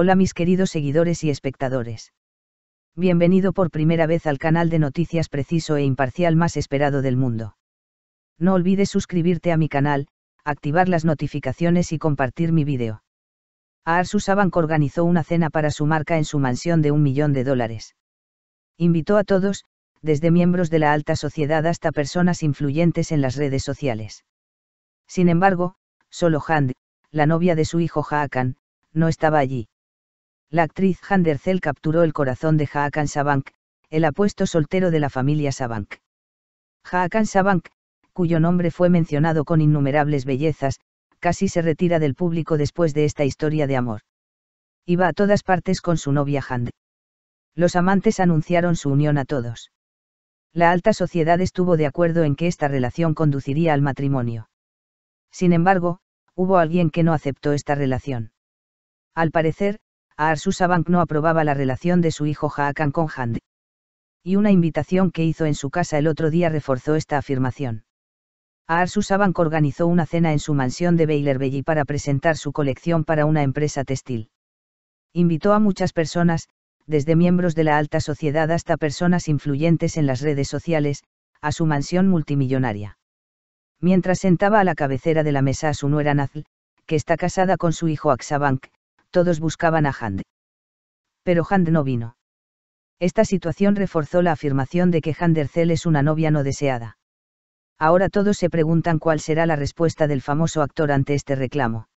Hola mis queridos seguidores y espectadores. Bienvenido por primera vez al canal de noticias preciso e imparcial más esperado del mundo. No olvides suscribirte a mi canal, activar las notificaciones y compartir mi vídeo. Arsus Abanco organizó una cena para su marca en su mansión de un millón de dólares. Invitó a todos, desde miembros de la alta sociedad hasta personas influyentes en las redes sociales. Sin embargo, solo Hand, la novia de su hijo Haakan, no estaba allí la actriz Handercel capturó el corazón de Haakan Sabank, el apuesto soltero de la familia Sabank. Haakan Sabank, cuyo nombre fue mencionado con innumerables bellezas, casi se retira del público después de esta historia de amor. Iba a todas partes con su novia Hande. Los amantes anunciaron su unión a todos. La alta sociedad estuvo de acuerdo en que esta relación conduciría al matrimonio. Sin embargo, hubo alguien que no aceptó esta relación. Al parecer, Arsusa Bank no aprobaba la relación de su hijo Jaakan con Hande. Y una invitación que hizo en su casa el otro día reforzó esta afirmación. Arsusa organizó una cena en su mansión de Beylerbeyi para presentar su colección para una empresa textil. Invitó a muchas personas, desde miembros de la alta sociedad hasta personas influyentes en las redes sociales, a su mansión multimillonaria. Mientras sentaba a la cabecera de la mesa a su nuera Nazl, que está casada con su hijo Aksabank, todos buscaban a Hand. Pero Hand no vino. Esta situación reforzó la afirmación de que Handercel es una novia no deseada. Ahora todos se preguntan cuál será la respuesta del famoso actor ante este reclamo.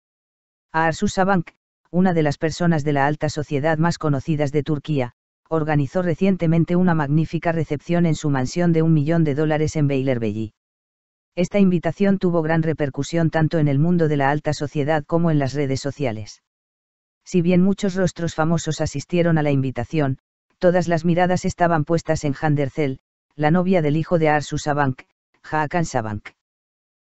A Bank, una de las personas de la alta sociedad más conocidas de Turquía, organizó recientemente una magnífica recepción en su mansión de un millón de dólares en Beylerbeyi. Esta invitación tuvo gran repercusión tanto en el mundo de la alta sociedad como en las redes sociales si bien muchos rostros famosos asistieron a la invitación, todas las miradas estaban puestas en Handercel, la novia del hijo de Arsu Sabank, Jaakan Sabank.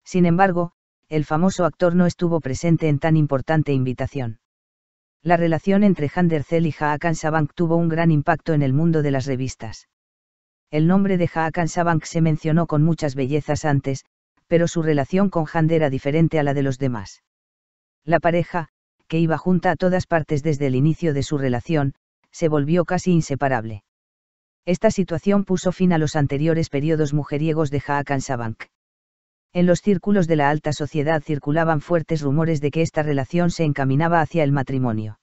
Sin embargo, el famoso actor no estuvo presente en tan importante invitación. La relación entre Handercel y Haakan Sabank tuvo un gran impacto en el mundo de las revistas. El nombre de Haakan Sabank se mencionó con muchas bellezas antes, pero su relación con Hander era diferente a la de los demás. La pareja, que iba junta a todas partes desde el inicio de su relación, se volvió casi inseparable. Esta situación puso fin a los anteriores periodos mujeriegos de Haakan Sabank. En los círculos de la alta sociedad circulaban fuertes rumores de que esta relación se encaminaba hacia el matrimonio.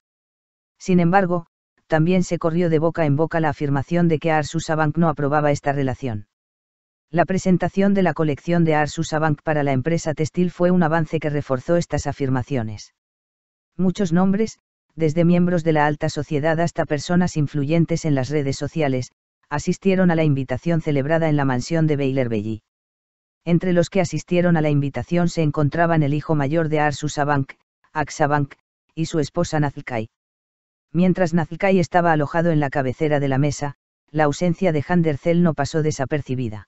Sin embargo, también se corrió de boca en boca la afirmación de que Arsu Sabank no aprobaba esta relación. La presentación de la colección de Arsu Sabank para la empresa textil fue un avance que reforzó estas afirmaciones muchos nombres, desde miembros de la alta sociedad hasta personas influyentes en las redes sociales, asistieron a la invitación celebrada en la mansión de Belli. Entre los que asistieron a la invitación se encontraban el hijo mayor de Arsu Abank, Aksabank, y su esposa Nazikai. Mientras Nazikai estaba alojado en la cabecera de la mesa, la ausencia de Handercel no pasó desapercibida.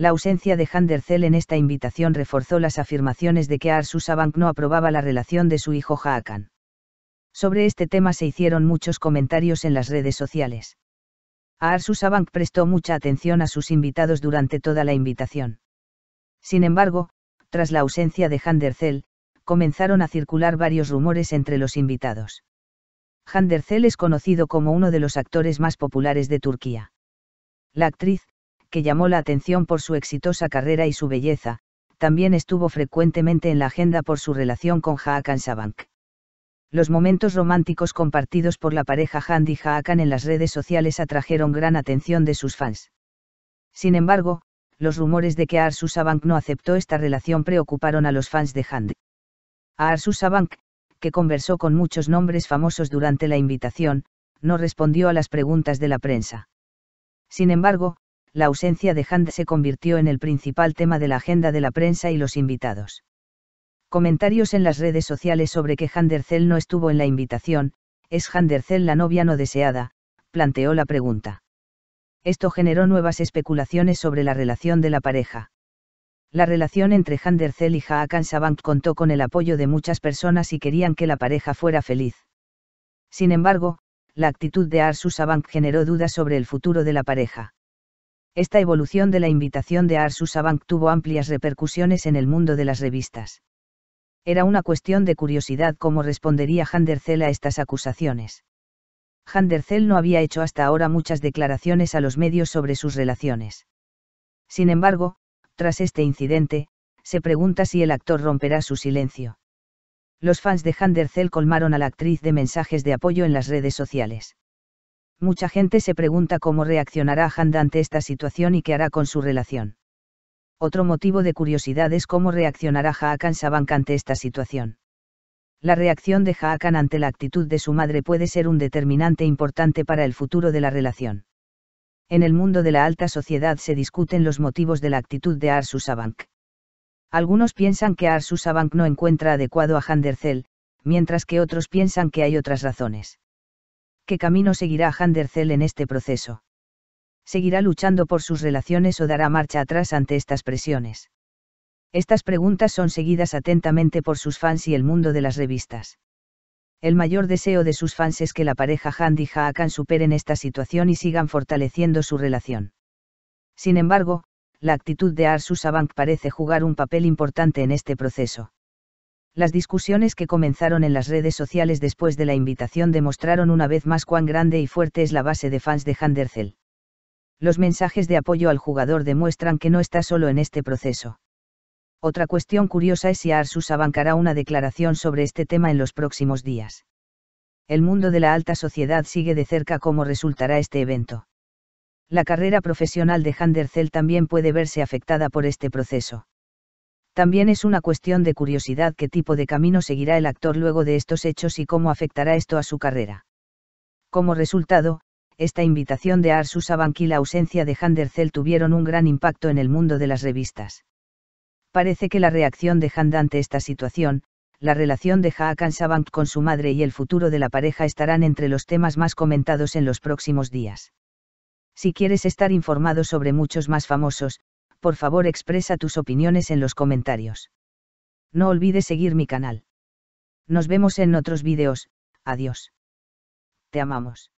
La ausencia de Handercel en esta invitación reforzó las afirmaciones de que Arsusabank no aprobaba la relación de su hijo Haakan. Sobre este tema se hicieron muchos comentarios en las redes sociales. Arsusabank prestó mucha atención a sus invitados durante toda la invitación. Sin embargo, tras la ausencia de Handercel, comenzaron a circular varios rumores entre los invitados. Handercel es conocido como uno de los actores más populares de Turquía. La actriz, que llamó la atención por su exitosa carrera y su belleza, también estuvo frecuentemente en la agenda por su relación con Haakan Sabank. Los momentos románticos compartidos por la pareja y Haakan en las redes sociales atrajeron gran atención de sus fans. Sin embargo, los rumores de que Arsu Sabank no aceptó esta relación preocuparon a los fans de Handi. A Arsu Sabank, que conversó con muchos nombres famosos durante la invitación, no respondió a las preguntas de la prensa. Sin embargo, la ausencia de Hand se convirtió en el principal tema de la agenda de la prensa y los invitados. Comentarios en las redes sociales sobre que Handercel no estuvo en la invitación, ¿es Handercel la novia no deseada? planteó la pregunta. Esto generó nuevas especulaciones sobre la relación de la pareja. La relación entre Handercel y Haakan Sabank contó con el apoyo de muchas personas y querían que la pareja fuera feliz. Sin embargo, la actitud de Arsu Sabank generó dudas sobre el futuro de la pareja. Esta evolución de la invitación de Arsus Bank tuvo amplias repercusiones en el mundo de las revistas. Era una cuestión de curiosidad cómo respondería Handercel a estas acusaciones. Handercel no había hecho hasta ahora muchas declaraciones a los medios sobre sus relaciones. Sin embargo, tras este incidente, se pregunta si el actor romperá su silencio. Los fans de Handercel colmaron a la actriz de mensajes de apoyo en las redes sociales mucha gente se pregunta cómo reaccionará Hand ante esta situación y qué hará con su relación. Otro motivo de curiosidad es cómo reaccionará Haakan Sabank ante esta situación. La reacción de Hakan ante la actitud de su madre puede ser un determinante importante para el futuro de la relación. En el mundo de la alta sociedad se discuten los motivos de la actitud de Arsu Sabank. Algunos piensan que Arsu Sabank no encuentra adecuado a Handercel, mientras que otros piensan que hay otras razones. ¿qué camino seguirá Handercel en este proceso? ¿Seguirá luchando por sus relaciones o dará marcha atrás ante estas presiones? Estas preguntas son seguidas atentamente por sus fans y el mundo de las revistas. El mayor deseo de sus fans es que la pareja y Haakan superen esta situación y sigan fortaleciendo su relación. Sin embargo, la actitud de Arsus Bank parece jugar un papel importante en este proceso. Las discusiones que comenzaron en las redes sociales después de la invitación demostraron una vez más cuán grande y fuerte es la base de fans de Handercel. Los mensajes de apoyo al jugador demuestran que no está solo en este proceso. Otra cuestión curiosa es si Arsus abancará una declaración sobre este tema en los próximos días. El mundo de la alta sociedad sigue de cerca cómo resultará este evento. La carrera profesional de Handercel también puede verse afectada por este proceso. También es una cuestión de curiosidad qué tipo de camino seguirá el actor luego de estos hechos y cómo afectará esto a su carrera. Como resultado, esta invitación de Arsus y la ausencia de Handercel tuvieron un gran impacto en el mundo de las revistas. Parece que la reacción de Hand ante esta situación, la relación de Haakan Sabank con su madre y el futuro de la pareja estarán entre los temas más comentados en los próximos días. Si quieres estar informado sobre muchos más famosos, por favor expresa tus opiniones en los comentarios. No olvides seguir mi canal. Nos vemos en otros vídeos, adiós. Te amamos.